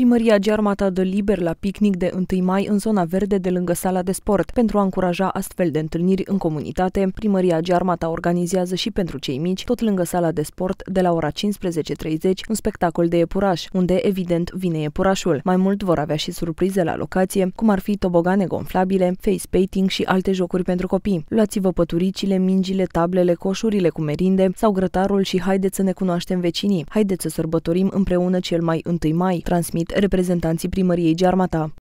Primăria Gearmata dă liber la picnic de 1 mai în zona verde de lângă sala de sport. Pentru a încuraja astfel de întâlniri în comunitate, Primăria Gearmata organizează și pentru cei mici, tot lângă sala de sport, de la ora 15.30, un spectacol de iepuraș, unde evident vine iepurașul. Mai mult vor avea și surprize la locație, cum ar fi tobogane gonflabile, face painting și alte jocuri pentru copii. Luați-vă păturicile, mingile, tablele, coșurile cu merinde sau grătarul și haideți să ne cunoaștem vecinii. Haideți să sărbătorim împreună cel mai 1 mai, transmit reprezentanții primăriei Gearmata.